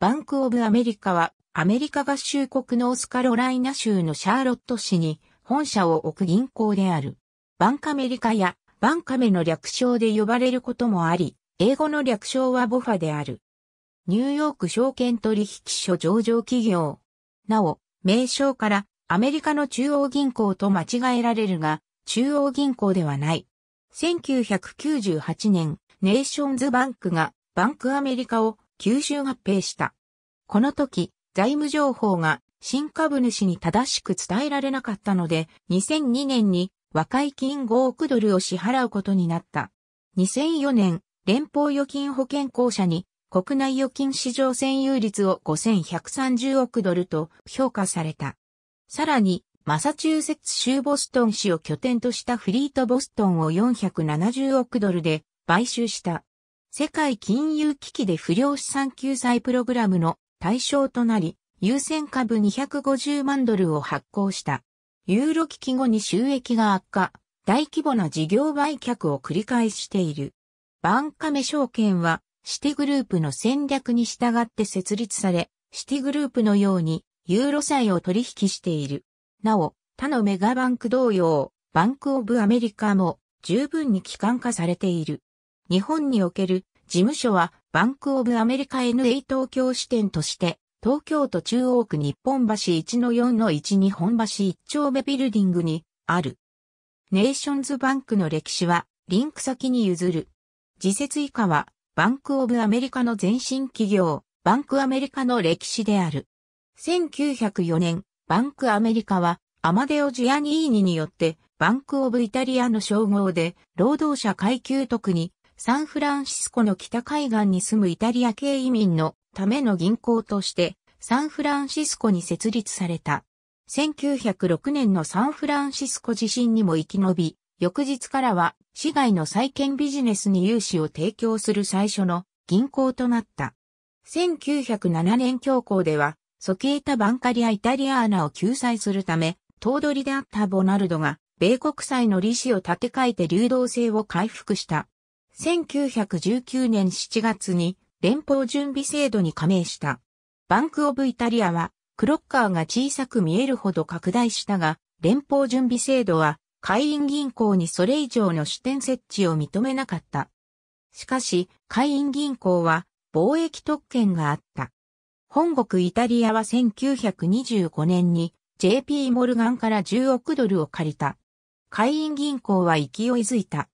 バンクオブアメリカは、アメリカ合衆国のオスカロライナ州のシャーロット市に本社を置く銀行である。バンカメリカやバンカメの略称で呼ばれることもあり、英語の略称はボファである。ニューヨーク証券取引所上場企業。なお、名称からアメリカの中央銀行と間違えられるが、中央銀行ではない。1998年、ネーションズバンクがバンクアメリカを吸収合併した。この時、財務情報が新株主に正しく伝えられなかったので、2002年に和解金5億ドルを支払うことになった。2004年、連邦預金保険公社に国内預金市場占有率を5130億ドルと評価された。さらに、マサチューセッツ州ボストン市を拠点としたフリートボストンを470億ドルで買収した。世界金融危機で不良資産救済プログラムの対象となり、優先株250万ドルを発行した。ユーロ危機後に収益が悪化、大規模な事業売却を繰り返している。バンカメ証券は、シティグループの戦略に従って設立され、シティグループのように、ユーロ債を取引している。なお、他のメガバンク同様、バンクオブアメリカも十分に機関化されている。日本における事務所はバンクオブアメリカ NA 東京支店として、東京都中央区日本橋1-4-1日本橋1丁目ビルディングにある。ネーションズバンクの歴史は、リンク先に譲る。次節以下は、バンクオブアメリカの前身企業、バンクアメリカの歴史である。1904年、バンクアメリカは、アマデオ・ジアニーニによって、バンクオブイタリアの称号で、労働者階級特に、サンフランシスコの北海岸に住むイタリア系移民のための銀行としてサンフランシスコに設立された。1906年のサンフランシスコ地震にも生き延び、翌日からは市外の債券ビジネスに融資を提供する最初の銀行となった。1907年恐慌では、ソキエタ・バンカリア・イタリアーナを救済するため、頭取であったボナルドが、米国債の利子を立て替えて流動性を回復した。1919年7月に連邦準備制度に加盟した。バンクオブイタリアは、クロッカーが小さく見えるほど拡大したが、連邦準備制度は、会員銀行にそれ以上の支店設置を認めなかった。しかし、会員銀行は、貿易特権があった。本国イタリアは1925年に JP モルガンから10億ドルを借りた。会員銀行は勢いづいた。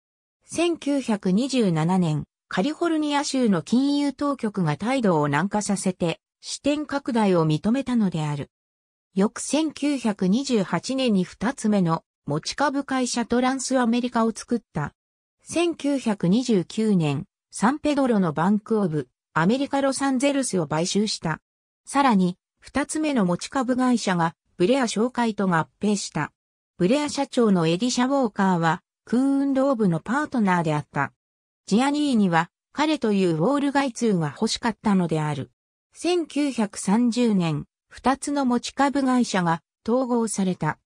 1927年、カリフォルニア州の金融当局が態度を軟化させて、視点拡大を認めたのである。翌1928年に二つ目の持ち株会社トランスアメリカを作った。1929年、サンペドロのバンクオブ、アメリカロサンゼルスを買収した。さらに、二つ目の持ち株会社が、ブレア商会と合併した。ブレア社長のエディシャ・ウォーカーは、空運動部のパートナーであった。ジアニーには彼というウォール外通が欲しかったのである。1930年、二つの持ち株会社が統合された。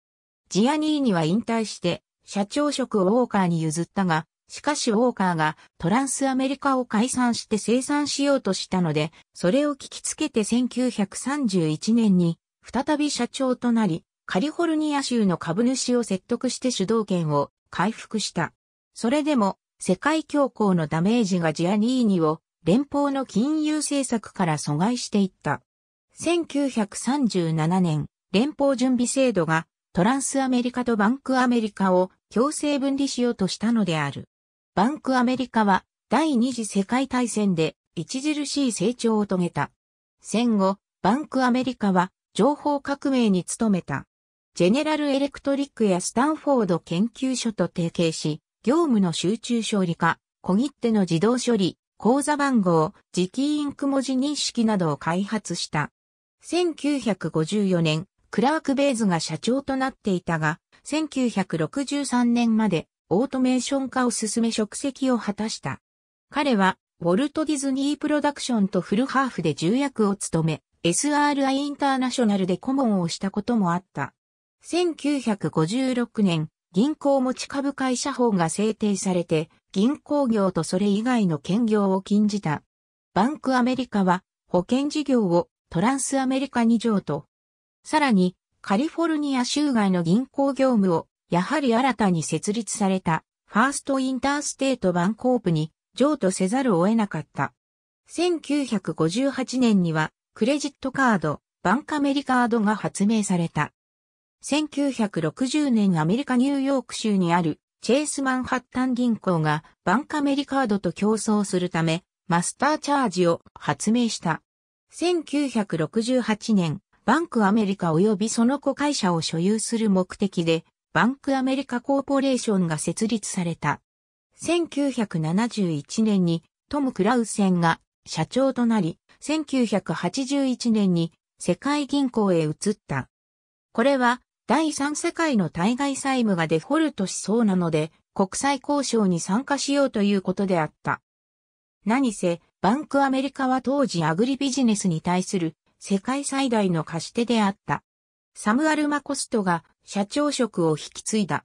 ジアニーには引退して社長職をウォーカーに譲ったが、しかしウォーカーがトランスアメリカを解散して生産しようとしたので、それを聞きつけて1931年に再び社長となり、カリフォルニア州の株主を説得して主導権を回復した。それでも、世界恐慌のダメージがジアニーニを連邦の金融政策から阻害していった。1937年、連邦準備制度がトランスアメリカとバンクアメリカを強制分離しようとしたのである。バンクアメリカは第二次世界大戦で著しい成長を遂げた。戦後、バンクアメリカは情報革命に努めた。ジェネラルエレクトリックやスタンフォード研究所と提携し、業務の集中処理化、小切手の自動処理、口座番号、磁気インク文字認識などを開発した。1954年、クラーク・ベイズが社長となっていたが、1963年までオートメーション化を進め職責を果たした。彼は、ウォルト・ディズニー・プロダクションとフルハーフで重役を務め、SRI インターナショナルで顧問をしたこともあった。1956年、銀行持ち株会社法が制定されて、銀行業とそれ以外の兼業を禁じた。バンクアメリカは保険事業をトランスアメリカに譲渡。さらにカリフォルニア州外の銀行業務をやはり新たに設立されたファーストインターステートバンコープに譲渡せざるを得なかった。1958年にはクレジットカード、バンカメリカードが発明された。1960年アメリカ・ニューヨーク州にあるチェース・マンハッタン銀行がバンカメリカードと競争するためマスターチャージを発明した。1968年、バンクアメリカ及びその子会社を所有する目的で、バンクアメリカコーポレーションが設立された。1971年にトム・クラウセンが社長となり、1981年に世界銀行へ移った。これは第三世界の対外債務がデフォルトしそうなので、国際交渉に参加しようということであった。何せ、バンクアメリカは当時アグリビジネスに対する世界最大の貸し手であった。サムアル・マコストが社長職を引き継いだ。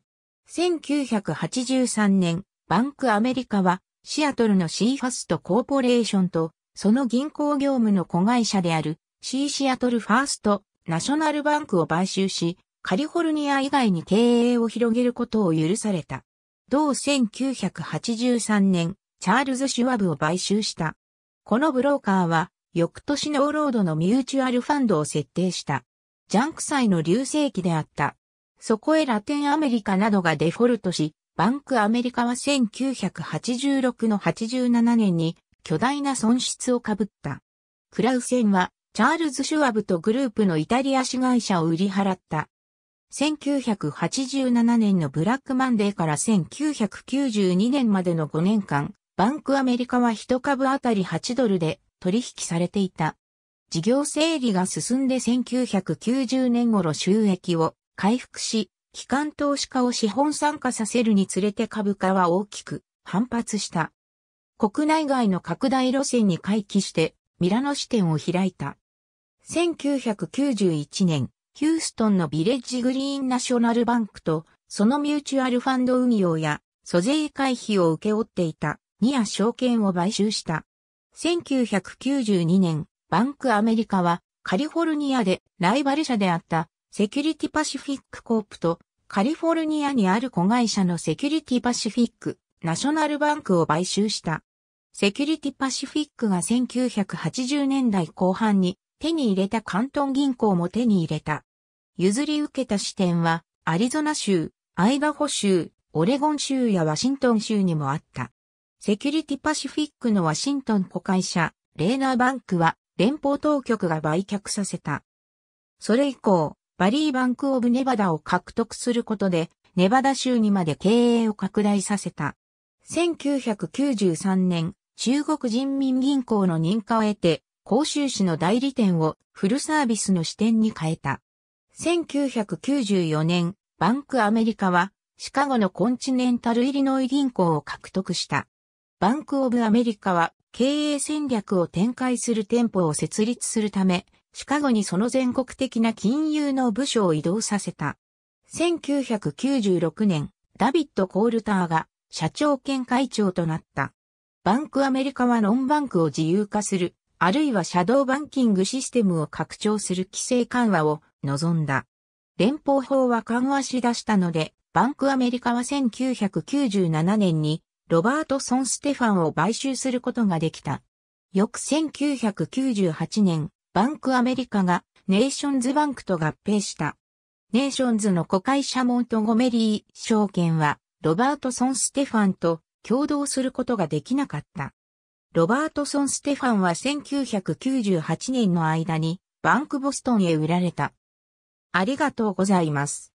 1983年、バンクアメリカはシアトルのシーファストコーポレーションとその銀行業務の子会社であるシーシアトルファーストナショナルバンクを買収し、カリフォルニア以外に経営を広げることを許された。同1983年、チャールズ・シュワブを買収した。このブローカーは、翌年のオーロードのミューチュアルファンドを設定した。ジャンク債の流星期であった。そこへラテンアメリカなどがデフォルトし、バンクアメリカは1986の87年に巨大な損失をかぶった。クラウセンは、チャールズ・シュワブとグループのイタリア市会社を売り払った。1987年のブラックマンデーから1992年までの5年間、バンクアメリカは1株あたり8ドルで取引されていた。事業整理が進んで1990年頃収益を回復し、機関投資家を資本参加させるにつれて株価は大きく反発した。国内外の拡大路線に回帰して、ミラノ支店を開いた。1991年、ヒューストンのビレッジグリーンナショナルバンクと、そのミューチュアルファンド運用や、租税回避を請け負っていた、ニア証券を買収した。1992年、バンクアメリカは、カリフォルニアでライバル社であった、セキュリティパシフィックコープと、カリフォルニアにある子会社のセキュリティパシフィック、ナショナルバンクを買収した。セキュリティパシフィックが1980年代後半に手に入れた関東銀行も手に入れた。譲り受けた支店は、アリゾナ州、アイダホ州、オレゴン州やワシントン州にもあった。セキュリティパシフィックのワシントン子会社、レーナーバンクは、連邦当局が売却させた。それ以降、バリーバンクオブネバダを獲得することで、ネバダ州にまで経営を拡大させた。1993年、中国人民銀行の認可を得て、甲州市の代理店をフルサービスの支店に変えた。1994年、バンクアメリカはシカゴのコンチネンタルイリノイ銀行を獲得した。バンクオブアメリカは経営戦略を展開する店舗を設立するため、シカゴにその全国的な金融の部署を移動させた。1996年、ダビッド・コールターが社長兼会長となった。バンクアメリカはノンバンクを自由化するあるいはシャドーバンキングシステムを拡張する規制緩和を望んだ。連邦法は緩和し出したので、バンクアメリカは1997年にロバート・ソン・ステファンを買収することができた。翌1998年、バンクアメリカがネーションズバンクと合併した。ネーションズの子会社モントゴメリー証券はロバート・ソン・ステファンと共同することができなかった。ロバートソン・ステファンは1998年の間にバンクボストンへ売られた。ありがとうございます。